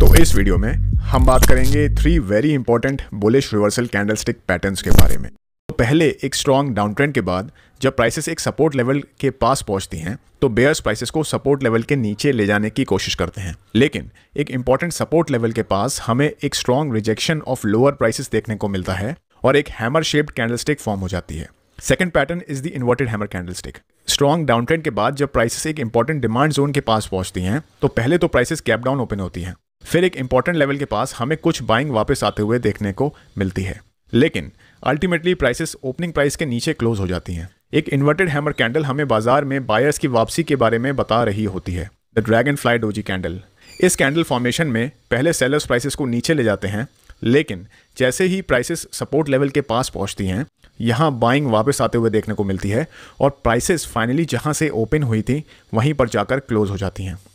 तो इस वीडियो में हम बात करेंगे three very important bullish reversal candlestick patterns के बारे में तो पहले एक स्ट्रॉन्ग डाउन ट्रेंड के बाद जब प्राइसेस एक सपोर्ट लेवल के पास पहुंचती हैं तो बेयर्स प्राइसेस को सपोर्ट लेवल के नीचे ले जाने की कोशिश करते हैं लेकिन एक इंपॉर्टेंट सपोर्ट लेवल के पास हमें एक strong rejection of lower prices देखने को मिलता है और एक हैमर शेप्ड कैंडलस्टिक फॉर्म हो जाती है second pattern is the inverted hammer candlestick strong down trend के बाद जब प्राइसेस एक इंपॉर्टेंट डिमांड जोन के पास पहुंचती हैं तो पहले तो प्राइसेस कैप डाउन ओपन होती हैं फिर एक इंपॉर्टेंट लेवल के पास हमें कुछ बाइंग वापस आते हुए देखने को मिलती है लेकिन अल्टीमेटली प्राइसेस ओपनिंग प्राइस के नीचे क्लोज हो जाती हैं एक इन्वर्टेड हैमर कैंडल हमें बाजार में बायर्स की वापसी के बारे में बता रही होती है the dragonfly doji candle इस कैंडल फॉर्मेशन में पहले सेलर्स प्राइसेस को नीचे ले जाते हैं लेकिन जैसे ही प्राइसेस सपोर्ट लेवल के पास पहुंचती हैं यहाँ बाइंग वापस आते हुए देखने को मिलती है और प्राइसेस फाइनली जहाँ से ओपन हुई थी वहीं पर जाकर क्लोज हो जाती हैं